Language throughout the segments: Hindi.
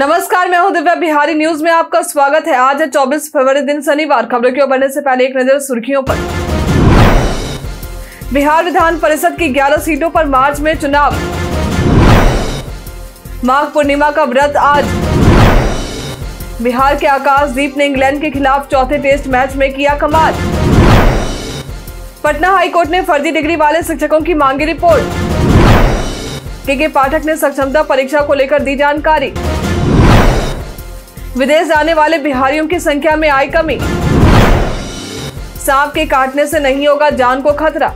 नमस्कार मैं हूं दिव्या बिहारी न्यूज में आपका स्वागत है आज है 24 फरवरी दिन शनिवार खबरों की ओर बढ़ने से पहले एक नजर सुर्खियों पर बिहार विधान परिषद की 11 सीटों पर मार्च में चुनाव माघ पूर्णिमा का व्रत आज बिहार के आकाशदीप ने इंग्लैंड के खिलाफ चौथे टेस्ट मैच में किया कमाल पटना हाईकोर्ट ने फर्जी डिग्री वाले शिक्षकों की मांगी रिपोर्ट के के पाठक ने सक्षमता परीक्षा को लेकर दी जानकारी विदेश जाने वाले बिहारियों की संख्या में आई कमी सांप के काटने से नहीं होगा जान को खतरा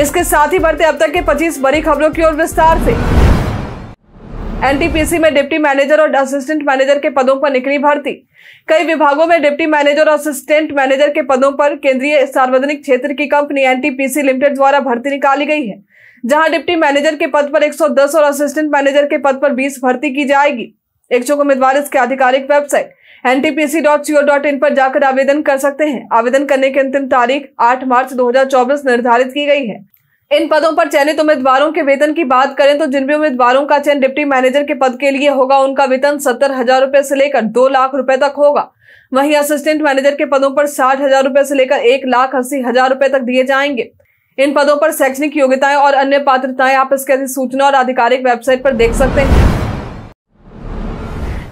इसके साथ ही बढ़ते अब तक के 25 बड़ी खबरों की ओर विस्तार से एनटीपीसी में डिप्टी मैनेजर और असिस्टेंट मैनेजर के पदों पर निकली भर्ती कई विभागों में डिप्टी मैनेजर और असिस्टेंट मैनेजर के पदों पर केंद्रीय सार्वजनिक क्षेत्र की कंपनी एनटीपीसी लिमिटेड द्वारा भर्ती निकाली गई है जहां डिप्टी मैनेजर के पद पर 110 और असिस्टेंट मैनेजर के पद पर 20 भर्ती की जाएगी इच्छुक उम्मीदवार इसके आधिकारिक वेबसाइट एनटीपीसी.सीओ.इन पर जाकर आवेदन कर सकते हैं आवेदन करने की अंतिम तारीख 8 मार्च 2024 निर्धारित की गई है इन पदों पर चयनित उम्मीदवारों के वेतन की बात करें तो जिन भी उम्मीदवारों का चयन डिप्टी मैनेजर के पद के लिए होगा उनका वेतन सत्तर हजार रूपए से लेकर दो लाख रुपए तक होगा वहीं असिस्टेंट मैनेजर के पदों पर साठ हजार रूपए से लेकर एक लाख अस्सी हजार रूपए तक दिए जाएंगे इन पदों पर शैक्षणिक योग्यताएं और अन्य पात्रताएं आप इसके अधिसूचना और आधिकारिक वेबसाइट पर देख सकते हैं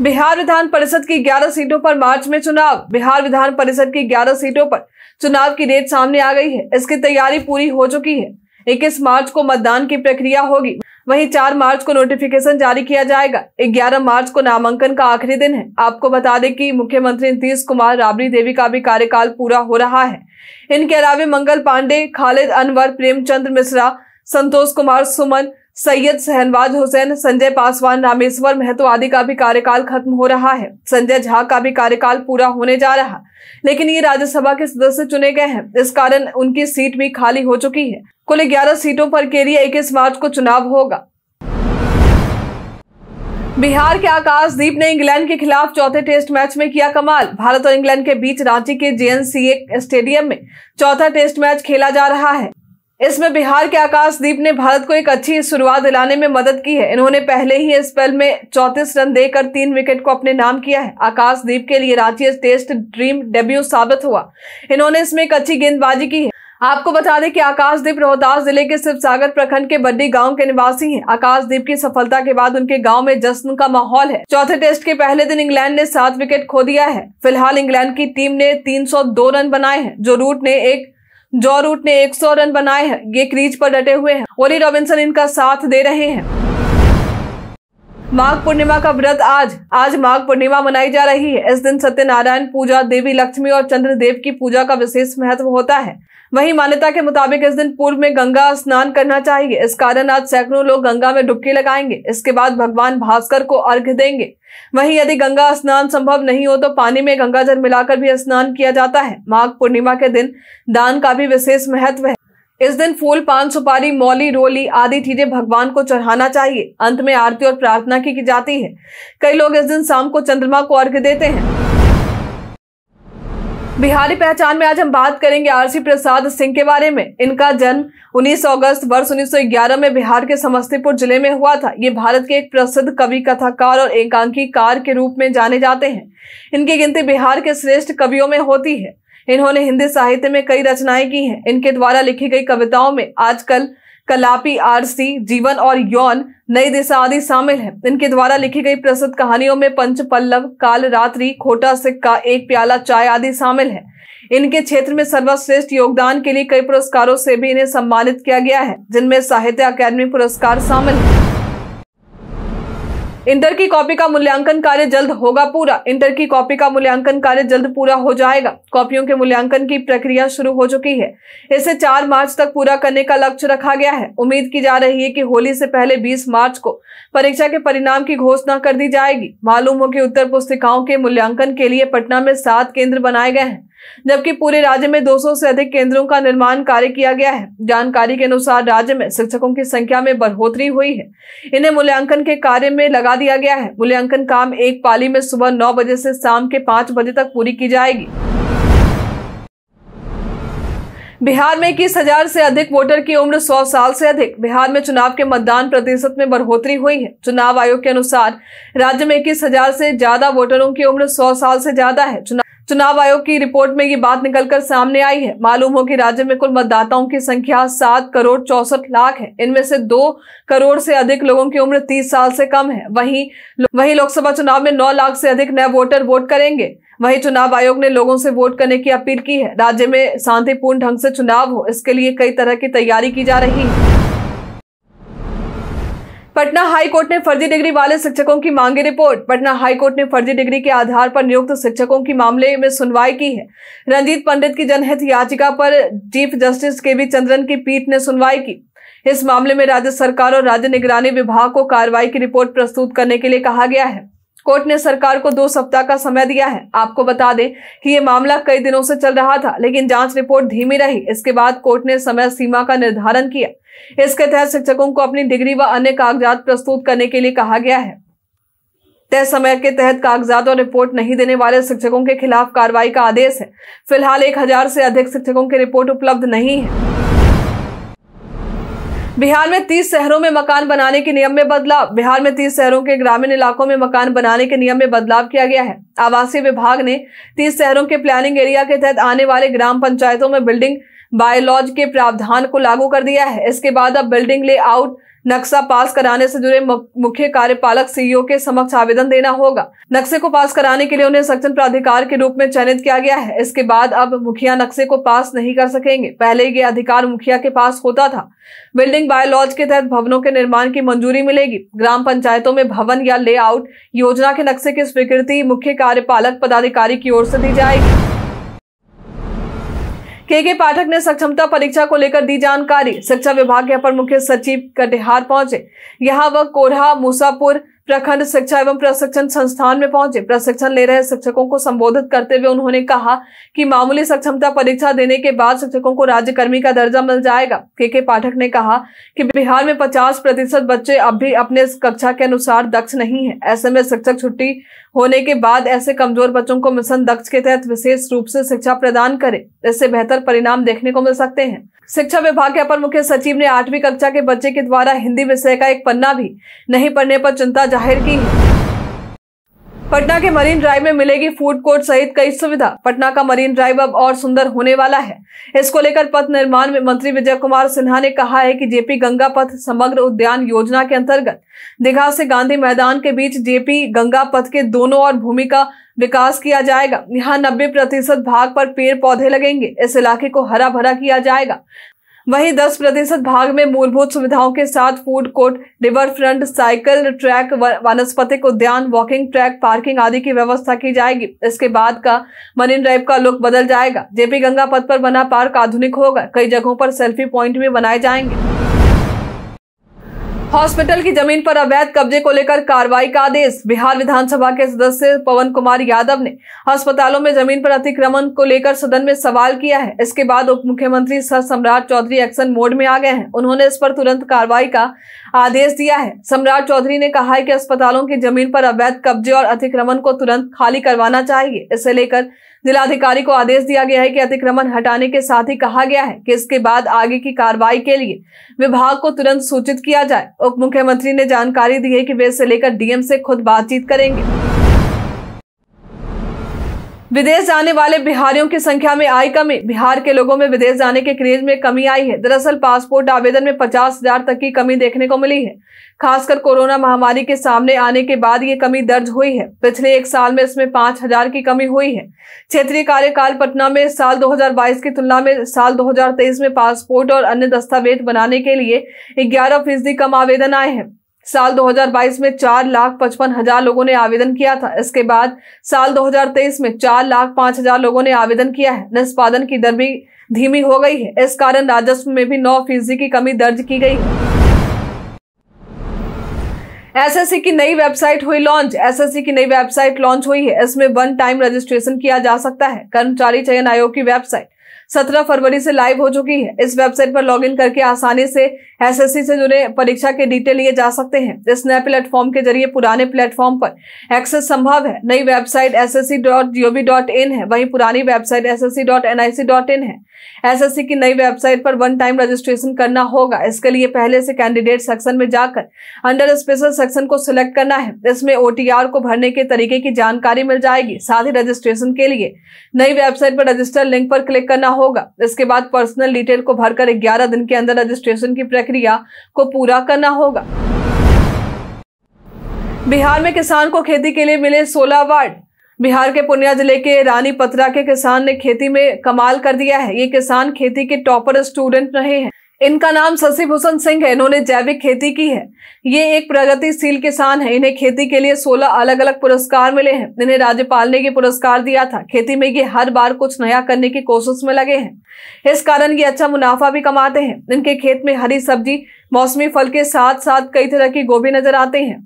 बिहार विधान परिषद की 11 सीटों पर मार्च में चुनाव बिहार विधान परिषद की 11 सीटों पर चुनाव की डेट सामने आ गई है इसकी तैयारी पूरी हो चुकी है 21 मार्च को मतदान की प्रक्रिया होगी वहीं 4 मार्च को नोटिफिकेशन जारी किया जाएगा 11 मार्च को नामांकन का आखिरी दिन है आपको बता दें कि मुख्यमंत्री नीतीश कुमार राबड़ी देवी का भी कार्यकाल पूरा हो रहा है इनके अलावे मंगल पांडे खालिद अनवर प्रेमचंद मिश्रा संतोष कुमार सुमन सैयद सहनवाज हुसैन संजय पासवान रामेश्वर महतो आदि का भी कार्यकाल खत्म हो रहा है संजय झा का भी कार्यकाल पूरा होने जा रहा लेकिन ये राज्यसभा के सदस्य चुने गए हैं इस कारण उनकी सीट भी खाली हो चुकी है कुल ग्यारह सीटों पर के लिए इक्कीस मार्च को चुनाव होगा बिहार के आकाशदीप ने इंग्लैंड के खिलाफ चौथे टेस्ट मैच में किया कमाल भारत और इंग्लैंड के बीच रांची के जेएनसीए स्टेडियम में चौथा टेस्ट मैच खेला जा रहा है इसमें बिहार के आकाशदीप ने भारत को एक अच्छी शुरुआत दिलाने में मदद की है इन्होंने पहले ही इस स्पेल में चौतीस रन देकर तीन विकेट को अपने नाम किया है आकाशदीप के लिए रांची टेस्ट ड्रीम डेब्यू साबित हुआ इन्होंने इसमें एक अच्छी गेंदबाजी की है आपको बता दें कि आकाशदीप रोहतास जिले के शिवसागर प्रखंड के बड्डी गांव के निवासी हैं। आकाशदीप की सफलता के बाद उनके गांव में जश्न का माहौल है चौथे टेस्ट के पहले दिन इंग्लैंड ने सात विकेट खो दिया है फिलहाल इंग्लैंड की टीम ने 302 रन बनाए हैं जो रूट ने एक जॉ रूट ने 100 रन बनाए हैं ये क्रीज पर डटे हुए हैं ओली रॉबिन्सन इनका साथ दे रहे हैं माघ पूर्णिमा का व्रत आज आज माघ पूर्णिमा मनाई जा रही है इस दिन सत्यनारायण पूजा देवी लक्ष्मी और चंद्रदेव की पूजा का विशेष महत्व होता है वहीं मान्यता के मुताबिक इस दिन पूर्व में गंगा स्नान करना चाहिए इस कारण आज सैकड़ों लोग गंगा में डुबकी लगाएंगे इसके बाद भगवान भास्कर को अर्घ्य देंगे वहीं यदि गंगा स्नान संभव नहीं हो तो पानी में गंगा जल मिलाकर भी स्नान किया जाता है माघ पूर्णिमा के दिन दान का भी विशेष महत्व है इस दिन फूल पान सुपारी मौली रोली आदि चीजें भगवान को चढ़ाना चाहिए अंत में आरती और प्रार्थना की, की जाती है कई लोग इस दिन शाम को चंद्रमा को अर्घ्य देते हैं बिहारी पहचान में आज हम बात करेंगे आरसी प्रसाद सिंह के बारे में इनका जन्म 19 अगस्त वर्ष 1911 में बिहार के समस्तीपुर जिले में हुआ था ये भारत के एक प्रसिद्ध कवि कथाकार और एकांकीकार के रूप में जाने जाते हैं इनकी गिनती बिहार के श्रेष्ठ कवियों में होती है इन्होंने हिंदी साहित्य में कई रचनाएं की हैं इनके द्वारा लिखी गई कविताओं में आजकल कलापी आरसी जीवन और यौन नई दिशा आदि शामिल है इनके द्वारा लिखी गई प्रसिद्ध कहानियों में पंच पल्लव काल रात्रि खोटा सिक्का एक प्याला चाय आदि शामिल है इनके क्षेत्र में सर्वश्रेष्ठ योगदान के लिए कई पुरस्कारों से भी इन्हें सम्मानित किया गया है जिनमें साहित्य अकादमी पुरस्कार शामिल है इंटर की कॉपी का मूल्यांकन कार्य जल्द होगा पूरा इंटर की कॉपी का मूल्यांकन कार्य जल्द पूरा हो जाएगा कॉपियों के मूल्यांकन की प्रक्रिया शुरू हो चुकी है इसे चार मार्च तक पूरा करने का लक्ष्य रखा गया है उम्मीद की जा रही है कि होली से पहले बीस मार्च को परीक्षा के परिणाम की घोषणा कर दी जाएगी मालूम हो कि उत्तर पुस्तिकाओं के मूल्यांकन के लिए पटना में सात केंद्र बनाए गए हैं जबकि पूरे राज्य में 200 से अधिक केंद्रों का निर्माण कार्य किया गया है जानकारी के अनुसार राज्य में शिक्षकों की संख्या में बढ़ोतरी हुई है इन्हें मूल्यांकन के कार्य में लगा दिया गया है मूल्यांकन काम एक पाली में सुबह नौ बजे से शाम के पांच बजे तक पूरी की जाएगी बिहार में इक्कीस हजार से अधिक वोटर की उम्र 100 साल से अधिक बिहार में चुनाव के मतदान प्रतिशत में बढ़ोतरी हुई है चुनाव आयोग के अनुसार राज्य में इक्कीस हजार से ज्यादा वोटरों की उम्र 100 साल से ज्यादा है चुनाव चुनाव आयोग की रिपोर्ट में ये बात निकलकर सामने आई है मालूम हो कि राज्य में कुल मतदाताओं की संख्या सात करोड़ चौसठ लाख है इनमें से दो करोड़ से अधिक लोगों की उम्र तीस साल से कम है वहीं वहीं लोकसभा चुनाव में नौ लाख से अधिक नए वोटर वोट करेंगे वहीं चुनाव आयोग ने लोगों से वोट करने की अपील की है राज्य में शांतिपूर्ण ढंग से चुनाव हो इसके लिए कई तरह की तैयारी की जा रही है पटना हाईकोर्ट ने फर्जी डिग्री वाले शिक्षकों की मांगी रिपोर्ट पटना हाईकोर्ट ने फर्जी डिग्री के आधार पर नियुक्त शिक्षकों की मामले में सुनवाई की है रंजीत पंडित की जनहित याचिका पर chief justice K B Chandran की पीठ ने सुनवाई की इस मामले में राज्य सरकार और राज्य निगरानी विभाग को कार्रवाई की रिपोर्ट प्रस्तुत करने के लिए कहा गया है कोर्ट ने सरकार को दो सप्ताह का समय दिया है आपको बता दें कि ये मामला कई दिनों से चल रहा था लेकिन जांच रिपोर्ट धीमी रही इसके बाद कोर्ट ने समय सीमा का निर्धारण किया इसके तहत शिक्षकों को अपनी डिग्री व अन्य कागजात प्रस्तुत करने के लिए कहा गया है तय समय के तहत कागजात और रिपोर्ट नहीं देने वाले शिक्षकों के खिलाफ कार्रवाई का आदेश है फिलहाल एक हजार से अधिक शिक्षकों की रिपोर्ट उपलब्ध नहीं है बिहार में 30 शहरों में मकान बनाने के नियम में बदलाव बिहार में 30 शहरों के ग्रामीण इलाकों में मकान बनाने के नियम में बदलाव किया गया है आवासीय विभाग ने 30 शहरों के प्लानिंग एरिया के तहत आने वाले ग्राम पंचायतों में बिल्डिंग बायोलॉज के प्रावधान को लागू कर दिया है इसके बाद अब बिल्डिंग लेआउट नक्शा पास कराने से जुड़े मुख्य कार्यपालक सीईओ के समक्ष आवेदन देना होगा नक्शे को पास कराने के लिए उन्हें सक्षम प्राधिकार के रूप में चयनित किया गया है इसके बाद अब मुखिया नक्शे को पास नहीं कर सकेंगे पहले ये अधिकार मुखिया के पास होता था बिल्डिंग बायोलॉज के तहत भवनों के निर्माण की मंजूरी मिलेगी ग्राम पंचायतों में भवन या लेआउट योजना के नक्शे की स्वीकृति मुख्य कार्यपालक पदाधिकारी की ओर से दी जाएगी के के पाठक ने सक्षमता परीक्षा को लेकर दी जानकारी शिक्षा विभाग के अपर मुख्य सचिव कटिहार पहुंचे यहां वह कोरहा मूसापुर प्रखंड शिक्षा एवं प्रशिक्षण संस्थान में पहुंचे प्रशिक्षण ले रहे शिक्षकों को संबोधित करते हुए उन्होंने कहा कि मामूली सक्षमता परीक्षा देने के बाद शिक्षकों को राज्यकर्मी का दर्जा मिल जाएगा के के पाठक ने कहा कि बिहार में 50 प्रतिशत बच्चे अब भी अपने कक्षा के अनुसार दक्ष नहीं है ऐसे में शिक्षक छुट्टी होने के बाद ऐसे कमजोर बच्चों को मिशन दक्ष के तहत विशेष रूप से शिक्षा प्रदान करे इससे बेहतर परिणाम देखने को मिल सकते हैं शिक्षा विभाग के अपर मुख्य सचिव ने आठवीं कक्षा के बच्चे के द्वारा हिंदी विषय का एक पन्ना भी नहीं पढ़ने पर चिंता जाहिर की है पटना के मरीन ड्राइव में मिलेगी फूड कोर्ट सहित कई सुविधा पटना का मरीन ड्राइव अब और सुंदर होने वाला है इसको लेकर पथ निर्माण में मंत्री विजय कुमार सिन्हा ने कहा है कि जेपी गंगा पथ समग्र उद्यान योजना के अंतर्गत दीघा से गांधी मैदान के बीच जेपी गंगा पथ के दोनों और भूमि का विकास किया जाएगा यहाँ नब्बे प्रतिशत भाग पर पेड़ पौधे लगेंगे इस इलाके को हरा भरा किया जाएगा वहीं 10 प्रतिशत भाग में मूलभूत सुविधाओं के साथ food court river front cycle track वनस्पतिक उद्यान वॉकिंग ट्रैक पार्किंग आदि की व्यवस्था की जाएगी इसके बाद का मरीन ड्राइव का लुक बदल जाएगा जेपी गंगा पथ पर बना पार्क आधुनिक होगा कई जगहों पर सेल्फी पॉइंट भी बनाए जाएंगे हॉस्पिटल की जमीन पर अवैध कब्जे को लेकर कार्रवाई का आदेश बिहार विधानसभा के सदस्य पवन कुमार यादव ने अस्पतालों में जमीन पर अतिक्रमण को लेकर सदन में सवाल किया है इसके बाद उप मुख्यमंत्री सर सम्राट चौधरी एक्शन मोड में आ गए हैं उन्होंने इस पर तुरंत कार्रवाई का आदेश दिया है सम्राट चौधरी ने कहा है कि अस्पतालों की जमीन पर अवैध कब्जे और अतिक्रमण को तुरंत खाली करवाना चाहिए इसे लेकर जिलाधिकारी को आदेश दिया गया है कि अतिक्रमण हटाने के साथ ही कहा गया है कि इसके बाद आगे की कार्रवाई के लिए विभाग को तुरंत सूचित किया जाए उप मुख्यमंत्री ने जानकारी दी है कि वे इसे लेकर डीएम से खुद बातचीत करेंगे विदेश जाने वाले बिहारियों की संख्या में आई कमी बिहार के लोगों में विदेश जाने के क्रेज में कमी आई है दरअसल पासपोर्ट आवेदन में पचास हजार तक की कमी देखने को मिली है खासकर कोरोना महामारी के सामने आने के बाद ये कमी दर्ज हुई है पिछले एक साल में इसमें पांच हजार की कमी हुई है क्षेत्रीय कार्यकाल पटना में साल 2022 की तुलना में साल 2023 में पासपोर्ट और अन्य दस्तावेज बनाने के लिए ग्यारह फीसदी कम आवेदन आए हैं साल 2022 में चार लाख पचपन हजार लोगों ने आवेदन किया था इसके बाद साल 2023 में चार लाख पांच हजार लोगों ने आवेदन किया है निष्पादन की दर भी धीमी हो गई है इस कारण राजस्व में भी नौ फीसदी की कमी दर्ज की गई एस एसएससी की नई वेबसाइट हुई लॉन्च एसएससी की नई वेबसाइट लॉन्च हुई है इसमें वन टाइम रजिस्ट्रेशन किया जा सकता है कर्मचारी चयन आयोग की वेबसाइट सत्रह फरवरी से लाइव हो चुकी है इस वेबसाइट पर लॉगिन करके आसानी से एसएससी से जुड़े परीक्षा के डिटेल लिए जा सकते हैं इस नए प्लेटफॉर्म के जरिए पुराने प्लेटफॉर्म पर एक्सेस संभव है नई website S S C dot dot in है वहीं पुरानी website S S C dot N I C dot in है एसएससी की नई वेबसाइट पर वन टाइम रजिस्ट्रेशन करना होगा इसके लिए पहले से कैंडिडेट सेक्शन में जाकर अंडर स्पेशल सेक्शन को सिलेक्ट करना है इसमें ओटीआर को भरने के तरीके की जानकारी मिल जाएगी साथ ही रजिस्ट्रेशन के लिए नई वेबसाइट पर रजिस्टर लिंक पर क्लिक करना होगा इसके बाद पर्सनल डिटेल को भरकर 11 दिन के अंदर रजिस्ट्रेशन की प्रक्रिया को पूरा करना होगा बिहार में किसान को खेती के लिए मिले सोलह वार्ड बिहार के पूर्णिया जिले के रानी पत्रा के किसान ने खेती में कमाल कर दिया है ये किसान खेती के टॉपर स्टूडेंट रहे हैं इनका नाम शशि भूषण सिंह है इन्होंने जैविक खेती की है ये एक प्रगतिशील किसान है इन्हें खेती के लिए 16 अलग अलग पुरस्कार मिले हैं इन्हें राज्यपाल ने ये पुरस्कार दिया था खेती में ये हर बार कुछ नया करने की कोशिश में लगे हैं इस कारण ये अच्छा मुनाफा भी कमाते हैं इनके खेत में हरी सब्जी मौसमी फल के साथ साथ कई तरह की गोभी नजर आते हैं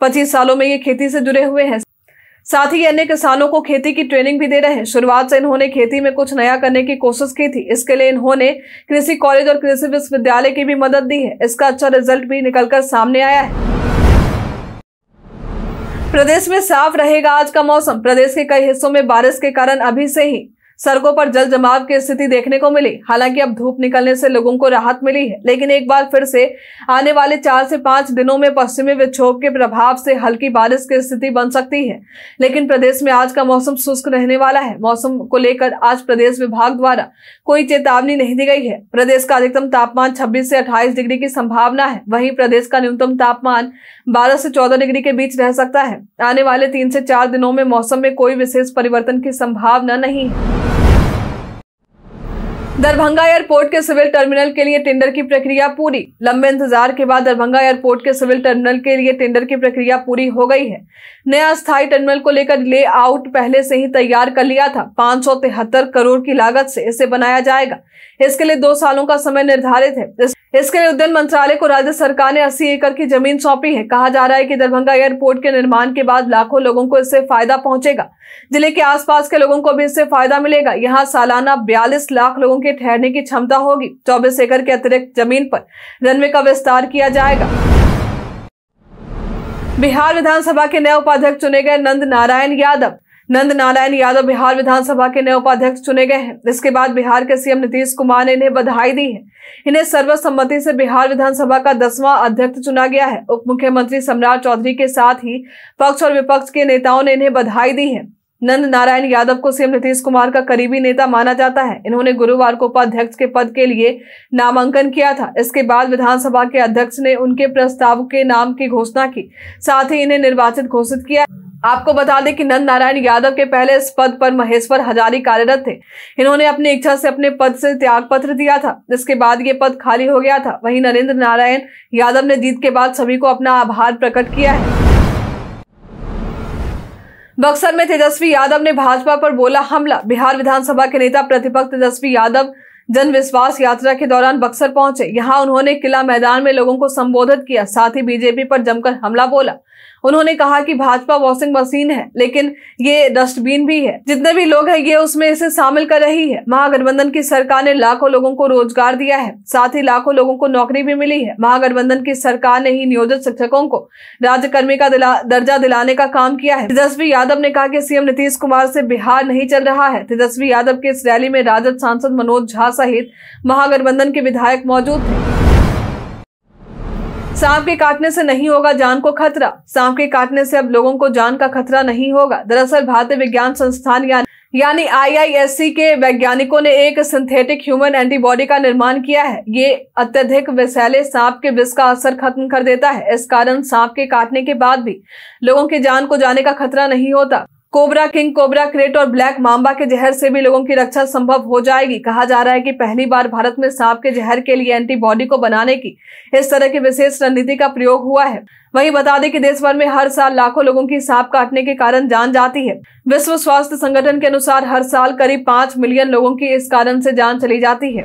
पच्चीस सालों में ये खेती से जुड़े हुए हैं साथ ही अन्य किसानों को खेती की ट्रेनिंग भी दे रहे हैं शुरुआत से इन्होंने खेती में कुछ नया करने की कोशिश की थी इसके लिए इन्होंने कृषि कॉलेज और कृषि विश्वविद्यालय की भी मदद दी है इसका अच्छा रिजल्ट भी निकलकर सामने आया है प्रदेश में साफ रहेगा आज का मौसम प्रदेश के कई हिस्सों में बारिश के कारण अभी से ही सड़कों पर जल जमाव की स्थिति देखने को मिली हालांकि अब धूप निकलने से लोगों को राहत मिली है लेकिन एक बार फिर से आने वाले चार से पांच दिनों में पश्चिमी विक्षोभ के प्रभाव से हल्की बारिश की स्थिति बन सकती है लेकिन प्रदेश में आज का मौसम शुष्क रहने वाला है मौसम को लेकर आज प्रदेश विभाग द्वारा कोई चेतावनी नहीं दी गई है प्रदेश का अधिकतम तापमान छब्बीस से अट्ठाईस डिग्री की संभावना है वही प्रदेश का न्यूनतम तापमान बारह से चौदह डिग्री के बीच रह सकता है आने वाले तीन से चार दिनों में मौसम में कोई विशेष परिवर्तन की संभावना नहीं है दरभंगा एयरपोर्ट के सिविल टर्मिनल के लिए टेंडर की प्रक्रिया पूरी लंबे इंतजार के बाद दरभंगा एयरपोर्ट के सिविल टर्मिनल के लिए टेंडर की प्रक्रिया पूरी हो गई है नया स्थायी टर्मिनल को लेकर ले आउट पहले से ही तैयार कर लिया था पाँच करोड़ की लागत से इसे बनाया जाएगा इसके लिए दो सालों का समय निर्धारित है इस इसके लिए उद्यान मंत्रालय को राज्य सरकार ने अस्सी एकड़ की जमीन सौंपी है कहा जा रहा है कि दरभंगा एयरपोर्ट के निर्माण के बाद लाखों लोगों को इससे फायदा पहुंचेगा जिले के आसपास के लोगों को भी इससे फायदा मिलेगा यहाँ सालाना बयालीस लाख लोगों के ठहरने की क्षमता होगी चौबीस एकड़ के अतिरिक्त जमीन पर रनवे का विस्तार किया जाएगा बिहार विधानसभा के नए उपाध्यक्ष चुने गए नंद नारायण यादव नंद नारायण यादव बिहार विधानसभा के नए उपाध्यक्ष चुने गए हैं इसके बाद बिहार के सीएम नीतीश कुमार ने इन्हें बधाई दी है इन्हें सर्वसम्मति से बिहार विधानसभा का दसवां अध्यक्ष चुना गया है उप मुख्यमंत्री सम्राट चौधरी के साथ ही पक्ष और विपक्ष के नेताओं ने इन्हें बधाई दी है नंद नारायण यादव को सीएम नीतीश कुमार का करीबी नेता माना जाता है इन्होंने गुरुवार को उपाध्यक्ष के पद के लिए नामांकन किया था इसके बाद विधानसभा के अध्यक्ष ने उनके प्रस्ताव के नाम की घोषणा की साथ ही इन्हें निर्वाचित घोषित किया आपको बता दें कि नंद नारायण यादव के पहले इस पद पर महेश्वर हजारी कार्यरत थे इन्होंने अपनी इच्छा से अपने पद से त्याग पत्र दिया था जिसके बाद ये पद खाली हो गया था वहीं नरेंद्र नारायण यादव ने जीत के बाद सभी को अपना आभार प्रकट किया है बक्सर में तेजस्वी यादव ने भाजपा पर बोला हमला बिहार विधानसभा के नेता प्रतिपक्ष तेजस्वी यादव जन विश्वास यात्रा के दौरान बक्सर पहुंचे यहां उन्होंने किला मैदान में लोगों को संबोधित किया साथ ही बीजेपी पर जमकर हमला बोला उन्होंने कहा कि भाजपा वॉशिंग मशीन है लेकिन ये डस्टबिन भी है जितने भी लोग हैं ये उसमें इसे शामिल कर रही है महागठबंधन की सरकार ने लाखों लोगों को रोजगार दिया है साथ ही लाखों लोगों को नौकरी भी मिली है महागठबंधन की सरकार ने ही नियोजित शिक्षकों को राज्यकर्मी का दिला, दर्जा दिलाने का काम किया है तेजस्वी यादव ने कहा की सीएम नीतीश कुमार से बिहार नहीं चल रहा है तेजस्वी यादव की इस रैली में राजद सांसद मनोज झा सहित महागठबंधन के विधायक मौजूद थे सांप के काटने से नहीं होगा जान को खतरा सांप के काटने से अब लोगों को जान का खतरा नहीं होगा दरअसल भारतीय विज्ञान संस्थान या यानी आईआईएससी के वैज्ञानिकों ने एक सिंथेटिक ह्यूमन एंटीबॉडी का निर्माण किया है ये अत्यधिक विषैले सांप के विष का असर खत्म कर देता है इस कारण सांप के काटने के बाद भी लोगों की जान को जाने का खतरा नहीं होता कोबरा किंग कोबरा क्रेट और ब्लैक मांबा के जहर से भी लोगों की रक्षा संभव हो जाएगी कहा जा रहा है कि पहली बार भारत में सांप के जहर के लिए एंटीबॉडी को बनाने की इस तरह की विशेष रणनीति का प्रयोग हुआ है वहीं बता दें कि देश भर में हर साल लाखों लोगों की सांप काटने के कारण जान जाती है विश्व स्वास्थ्य संगठन के अनुसार हर साल करीब पांच मिलियन लोगों की इस कारण से जान चली जाती है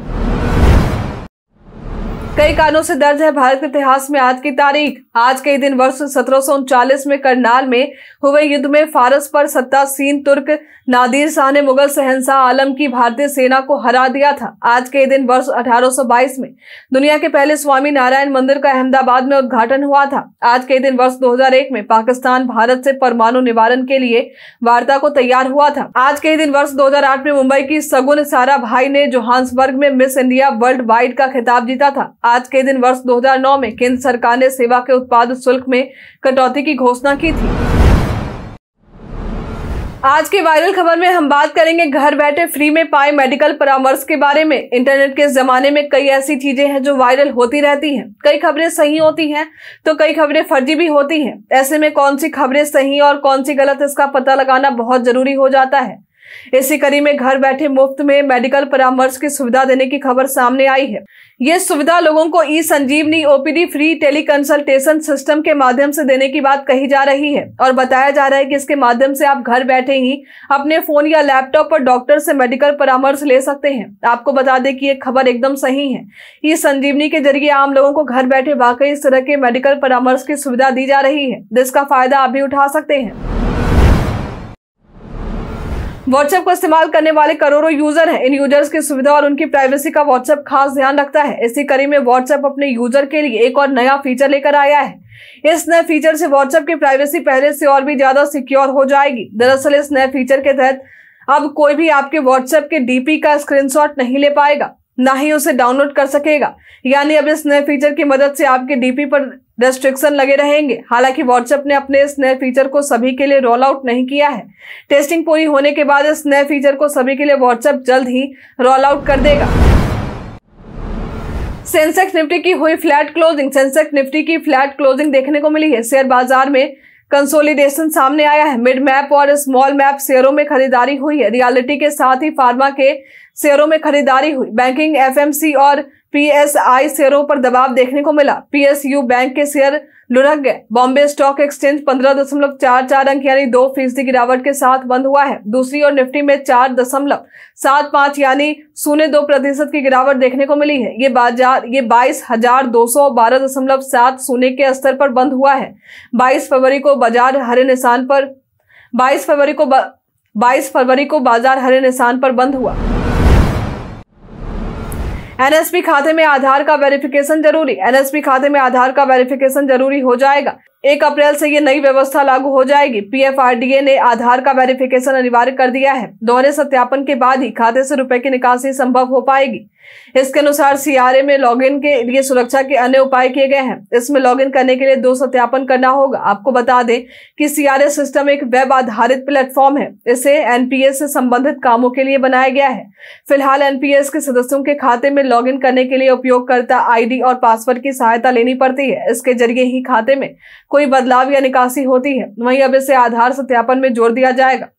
कई कारणों से दर्ज है भारत के इतिहास में आज की तारीख आज के दिन वर्ष सत्रह में करनाल में हुए युद्ध में फारस पर सत्तासीन तुर्क नादिर शाह ने मुगल सहनशाह आलम की भारतीय सेना को हरा दिया था आज के दिन वर्ष 1822 में दुनिया के पहले स्वामी नारायण मंदिर का अहमदाबाद में उद्घाटन हुआ था आज के दिन वर्ष 2001 में पाकिस्तान भारत से परमाणु निवारण के लिए वार्ता को तैयार हुआ था आज के दिन वर्ष 2008 में मुंबई की सगुन सारा भाई ने जोहान्सबर्ग में मिस इंडिया वर्ल्ड वाइड का खिताब जीता था आज के दिन वर्ष दो में केंद्र सरकार ने सेवा के उत्पाद शुल्क में कटौती की घोषणा की थी आज के वायरल खबर में हम बात करेंगे घर बैठे फ्री में पाए मेडिकल परामर्श के बारे में इंटरनेट के जमाने में कई ऐसी चीजें हैं जो वायरल होती रहती हैं कई खबरें सही होती हैं तो कई खबरें फर्जी भी होती हैं ऐसे में कौन सी खबरें सही और कौन सी गलत इसका पता लगाना बहुत जरूरी हो जाता है इसी कड़ी में घर बैठे मुफ्त में मेडिकल परामर्श की सुविधा देने की खबर सामने आई है ये सुविधा लोगों को e Sanjeevani OPD free tele consultation system के माध्यम से देने की बात कही जा रही है और बताया जा रहा है कि इसके माध्यम से आप घर बैठे ही अपने फोन या लैपटॉप पर डॉक्टर से मेडिकल परामर्श ले सकते हैं आपको बता दें कि ये खबर एकदम सही है ई संजीवनी के जरिए आम लोगों को घर बैठे वाकई इस तरह के मेडिकल परामर्श की सुविधा दी जा रही है जिसका फायदा आप भी उठा सकते हैं व्हाट्सएप का इस्तेमाल करने वाले करोड़ों यूजर हैं इन यूजर्स की सुविधा और उनकी प्राइवेसी का व्हाट्सएप खास ध्यान रखता है इसी कड़ी में व्हाट्सएप अपने यूजर के लिए एक और नया फीचर लेकर आया है इस नए फीचर से व्हाट्सएप की प्राइवेसी पहले से और भी ज्यादा सिक्योर हो जाएगी दरअसल इस नए फीचर के तहत अब कोई भी आपके व्हाट्सएप के डीपी का स्क्रीनशॉट नहीं ले पाएगा ना ही उसे डाउनलोड कर सकेगा यानी अब इस नए फीचर की मदद से आपके डीपी पर रेस्ट्रिक्शन लगे रहेंगे हालांकि व्हाट्सएप ने अपने इस नए फीचर को सभी के लिए रोल आउट नहीं किया है टेस्टिंग पूरी होने के बाद इस नए फीचर को सभी के लिए व्हाट्सएप जल्द ही रोल आउट कर देगा सेंसेक्स निफ्टी की हुई फ्लैट क्लोजिंग सेंसेक्स निफ्टी की फ्लैट क्लोजिंग देखने को मिली है शेयर बाजार में कंसोलिडेशन सामने आया है मिड मैप और स्मॉल मैप शेयरों में खरीदारी हुई है रियलिटी के साथ ही फार्मा के शेयरों में खरीदारी हुई बैंकिंग एफएमसी और पीएसआई शेयरों पर दबाव देखने को मिला पीएसयू बैंक के शेयर लुढ़क गए बॉम्बे स्टॉक एक्सचेंज पंद्रह दशमलव चार चार अंक यानी दो फीसदी गिरावट के साथ बंद हुआ है दूसरी ओर निफ्टी में चार दशमलव सात पांच यानी शून्य दो प्रतिशत की गिरावट देखने को मिली है ये बाजार ये बाईस हजार दो सौ बारह दशमलव सात शून्य के स्तर पर बंद हुआ है बाईस फरवरी को बाजार हरे निशान पर बाईस फरवरी को बाईस फरवरी को बाजार हरे निशान पर बंद हुआ एनएसपी खाते में आधार का वेरिफिकेशन जरूरी एनएसपी खाते में आधार का वेरिफिकेशन जरूरी हो जाएगा एक अप्रैल से ये नई व्यवस्था लागू हो जाएगी पीएफआरडीए ने आधार का वेरिफिकेशन अनिवार्य कर दिया है दोहरे सत्यापन के बाद ही खाते से रुपए की निकासी संभव हो पाएगी इसके अनुसार सीआरए में लॉगिन के लिए सुरक्षा के अन्य उपाय किए गए हैं इसमें लॉगिन करने के लिए दो सत्यापन करना होगा आपको बता दें कि सीआरए सिस्टम एक वेब आधारित प्लेटफॉर्म है इसे एनपीएस से संबंधित कामों के लिए बनाया गया है फिलहाल एनपीएस के सदस्यों के खाते में लॉगिन करने के लिए उपयोगकर्ता आईडी और पासवर्ड की सहायता लेनी पड़ती है इसके जरिए ही खाते में कोई बदलाव या निकासी होती है वहीं अब इसे आधार सत्यापन में जोड़ दिया जाएगा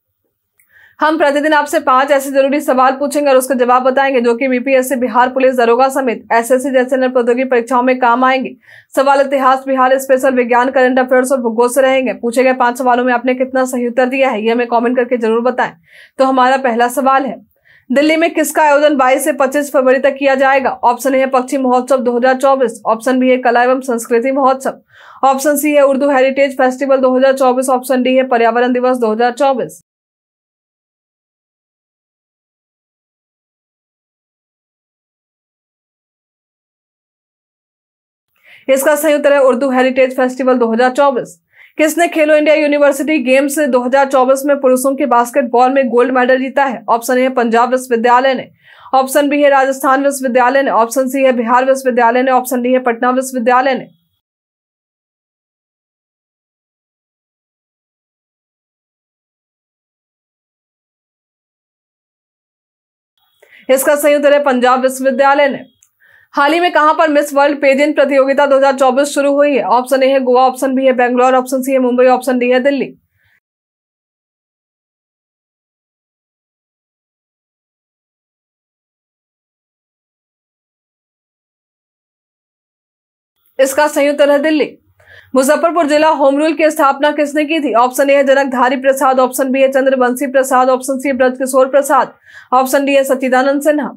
हम प्रतिदिन आपसे पांच ऐसे जरूरी सवाल पूछेंगे और उसका जवाब बताएंगे जो कि बीपीएससी बिहार पुलिस दरोगा समेत एसएससी जैसे अन्य प्रौद्योगिक परीक्षाओं में काम आएंगे सवाल इतिहास बिहार स्पेशल विज्ञान करंट अफेयर्स और भूगोल से रहेंगे पूछे गए पांच सवालों में आपने कितना सही उत्तर दिया है ये हमें कॉमेंट करके जरूर बताएं तो हमारा पहला सवाल है दिल्ली में किसका आयोजन 22 से 25 फरवरी तक किया जाएगा ऑप्शन ए है पक्षी महोत्सव 2024 ऑप्शन बी है कला एवं संस्कृति महोत्सव ऑप्शन सी है Urdu heritage festival 2024 option D है पर्यावरण दिवस 2024 इसका संयुक्त है उर्दू हेरिटेज फेस्टिवल 2024 किसने खेलो इंडिया यूनिवर्सिटी गेम्स 2024 में पुरुषों के बास्केटबॉल में गोल्ड मेडल जीता है ऑप्शन ए पंजाब विश्वविद्यालय ने ऑप्शन बी है राजस्थान विश्वविद्यालय ने ऑप्शन सी है बिहार विश्वविद्यालय ने ऑप्शन डी है पटना विश्वविद्यालय ने इसका संयुक्त है पंजाब विश्वविद्यालय ने हाल ही में कहां पर मिस वर्ल्ड पेजेंट प्रतियोगिता 2024 शुरू हुई है ऑप्शन ए है गोवा ऑप्शन बी है बेंगलोर ऑप्शन सी है मुंबई ऑप्शन डी है दिल्ली इसका संयुक्त है दिल्ली मुजफ्फरपुर जिला होम रूल की स्थापना किसने की थी ऑप्शन ए है जनकधारी प्रसाद ऑप्शन बी है Chandravanshi Prasad option C Brajkishore Prasad option D है सचिदानंद सिन्हा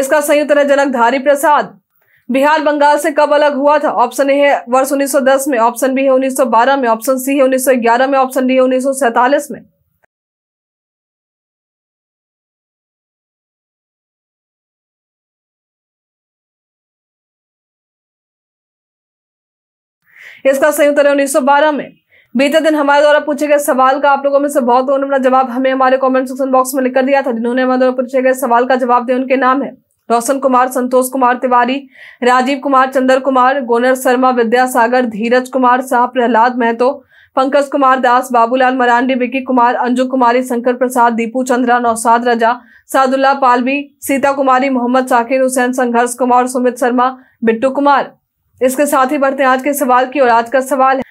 इसका संयुक्त जनक धारी प्रसाद बिहार बंगाल से कब अलग हुआ था ऑप्शन ए है वर्ष 1910 में ऑप्शन बी है 1912 में ऑप्शन सी है 1911 में ऑप्शन डी है उन्नीस में इसका सही उत्तर है 1912 में बीते दिन हमारे द्वारा पूछे गए सवाल का आप लोगों में से बहुत अपना जवाब हमें हमारे कमेंट सेक्शन बॉक्स में लिख कर दिया था जिन्होंने हमारे द्वारा पूछे गए सवाल का जवाब दिया उनके नाम है रोशन कुमार संतोष कुमार तिवारी राजीव कुमार चंद्र कुमार गोनर शर्मा विद्यासागर धीरज कुमार शाह प्रहलाद महतो पंकज कुमार दास बाबूलाल मरांडी विकी कुमार अंजू कुमारी शंकर प्रसाद दीपू चंद्रा नौसाद रजा सादुल्ला पालवी सीता कुमारी मोहम्मद साकिर हुसैन संघर्ष कुमार सुमित शर्मा बिट्टू कुमार इसके साथ ही बढ़ते हैं आज के सवाल की और आज का सवाल है